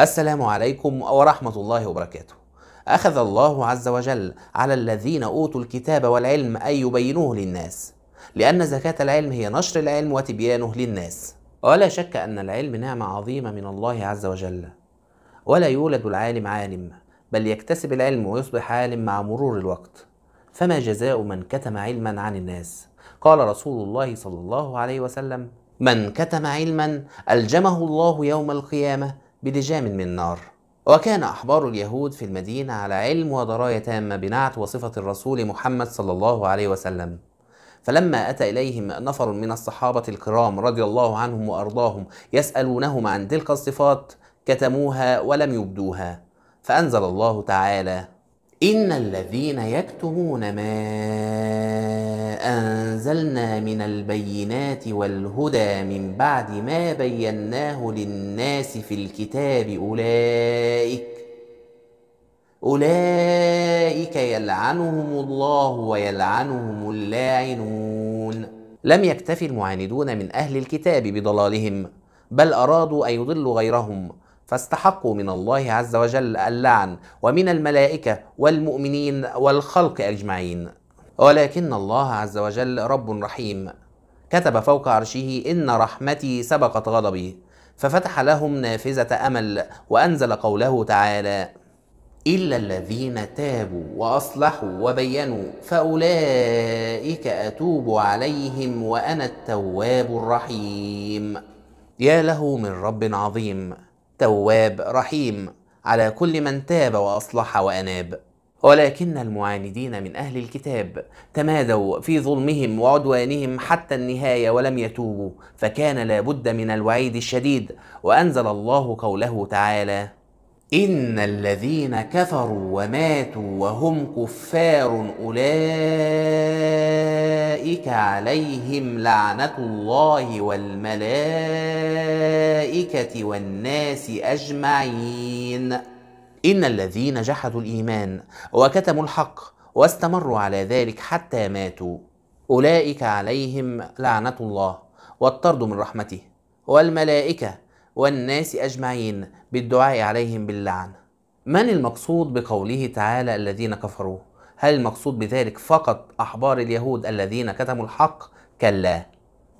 السلام عليكم ورحمة الله وبركاته. أخذ الله عز وجل على الذين أوتوا الكتاب والعلم أن يبينوه للناس، لأن زكاة العلم هي نشر العلم وتبيانه للناس. ولا شك أن العلم نعمة عظيمة من الله عز وجل، ولا يولد العالم عالم، بل يكتسب العلم ويصبح عالم مع مرور الوقت. فما جزاء من كتم علما عن الناس؟ قال رسول الله صلى الله عليه وسلم: من كتم علما ألجمه الله يوم القيامة بلجام من نار وكان أحبار اليهود في المدينة على علم ودراية تامة بنعت وصفة الرسول محمد صلى الله عليه وسلم فلما أتى إليهم نفر من الصحابة الكرام رضي الله عنهم وأرضاهم يسألونهم عن تلك الصفات كتموها ولم يبدوها فأنزل الله تعالى إن الذين يكتمون ما أنزلنا من البينات والهدى من بعد ما بيناه للناس في الكتاب أولئك أولئك يلعنهم الله ويلعنهم اللاعنون لم يكتف المعاندون من أهل الكتاب بضلالهم بل أرادوا أن يضلوا غيرهم فاستحقوا من الله عز وجل اللعن ومن الملائكة والمؤمنين والخلق أجمعين ولكن الله عز وجل رب رحيم كتب فوق عرشه إن رحمتي سبقت غضبي ففتح لهم نافذة أمل وأنزل قوله تعالى إلا الذين تابوا وأصلحوا وبينوا فأولئك أتوب عليهم وأنا التواب الرحيم يا له من رب عظيم تواب رحيم على كل من تاب واصلح واناب ولكن المعاندين من اهل الكتاب تمادوا في ظلمهم وعدوانهم حتى النهايه ولم يتوبوا فكان لابد من الوعيد الشديد وانزل الله قوله تعالى ان الذين كفروا وماتوا وهم كفار اولئك عليهم لعنه الله والملائكه والناس اجمعين ان الذين جحدوا الايمان وكتموا الحق واستمروا على ذلك حتى ماتوا اولئك عليهم لعنه الله والطرد من رحمته والملائكه والناس أجمعين بالدعاء عليهم باللعنة. من المقصود بقوله تعالى الذين كفروا هل المقصود بذلك فقط أحبار اليهود الذين كتموا الحق كلا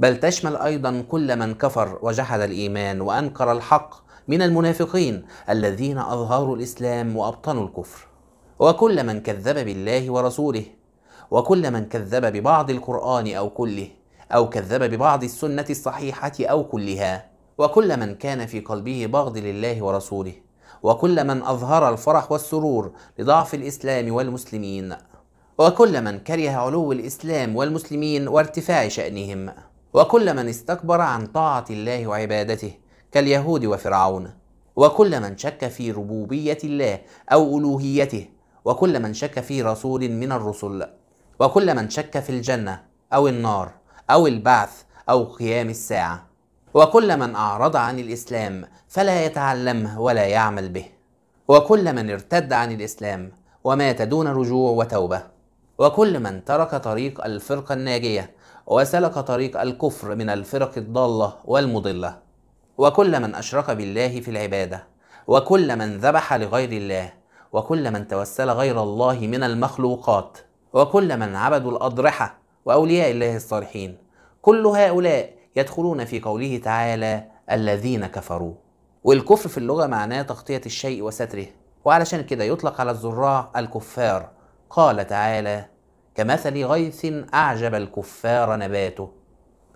بل تشمل أيضا كل من كفر وجحد الإيمان وأنكر الحق من المنافقين الذين أظهروا الإسلام وأبطنوا الكفر وكل من كذب بالله ورسوله وكل من كذب ببعض القرآن أو كله أو كذب ببعض السنة الصحيحة أو كلها وكل من كان في قلبه بغض لله ورسوله وكل من أظهر الفرح والسرور لضعف الإسلام والمسلمين وكل من كره علو الإسلام والمسلمين وارتفاع شأنهم وكل من استكبر عن طاعة الله وعبادته كاليهود وفرعون وكل من شك في ربوبية الله أو ألوهيته وكل من شك في رسول من الرسل وكل من شك في الجنة أو النار أو البعث أو قيام الساعة وكل من أعرض عن الإسلام فلا يتعلمه ولا يعمل به وكل من ارتد عن الإسلام ومات دون رجوع وتوبة وكل من ترك طريق الفرقة الناجية وسلك طريق الكفر من الفرق الضالة والمضلة وكل من أشرك بالله في العبادة وكل من ذبح لغير الله وكل من توسل غير الله من المخلوقات وكل من عبدوا الأضرحة وأولياء الله الصالحين كل هؤلاء يدخلون في قوله تعالى الذين كفروا والكفر في اللغة معناه تغطية الشيء وستره وعلشان كده يطلق على الزراع الكفار قال تعالى كمثل غيث أعجب الكفار نباته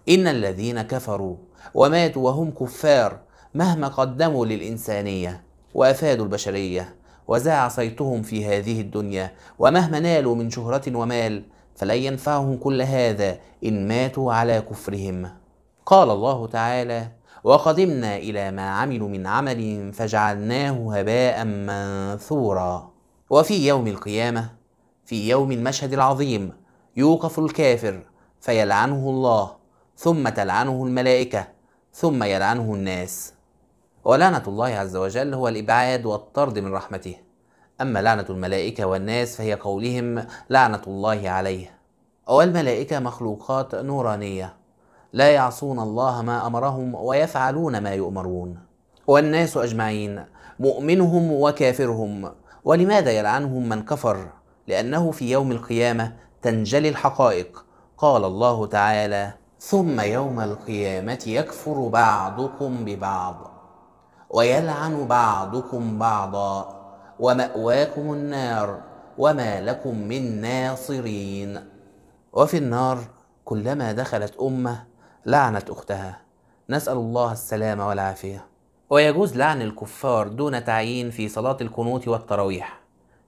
إن الذين كفروا وماتوا وهم كفار مهما قدموا للإنسانية وأفادوا البشرية وزاع صيتهم في هذه الدنيا ومهما نالوا من شهرة ومال فلن ينفعهم كل هذا إن ماتوا على كفرهم قال الله تعالى وقدمنا الى ما عملوا من عمل فجعلناه هباء منثورا وفي يوم القيامه في يوم المشهد العظيم يوقف الكافر فيلعنه الله ثم تلعنه الملائكه ثم يلعنه الناس ولعنه الله عز وجل هو الابعاد والطرد من رحمته اما لعنه الملائكه والناس فهي قولهم لعنه الله عليه والملائكه مخلوقات نورانيه لا يعصون الله ما امرهم ويفعلون ما يؤمرون والناس اجمعين مؤمنهم وكافرهم ولماذا يلعنهم من كفر لانه في يوم القيامه تنجلي الحقائق قال الله تعالى ثم يوم القيامه يكفر بعضكم ببعض ويلعن بعضكم بعضا وماواكم النار وما لكم من ناصرين وفي النار كلما دخلت امه لعنت أختها نسأل الله السلامة والعافية ويجوز لعن الكفار دون تعيين في صلاة القنوت والتراويح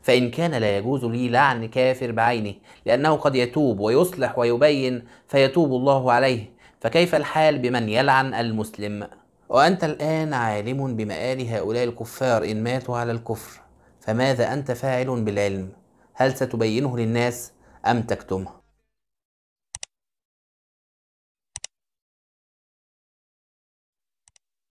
فإن كان لا يجوز لي لعن كافر بعينه لأنه قد يتوب ويصلح ويبين فيتوب الله عليه فكيف الحال بمن يلعن المسلم وأنت الآن عالم بمآل هؤلاء الكفار إن ماتوا على الكفر فماذا أنت فاعل بالعلم هل ستبينه للناس أم تكتمه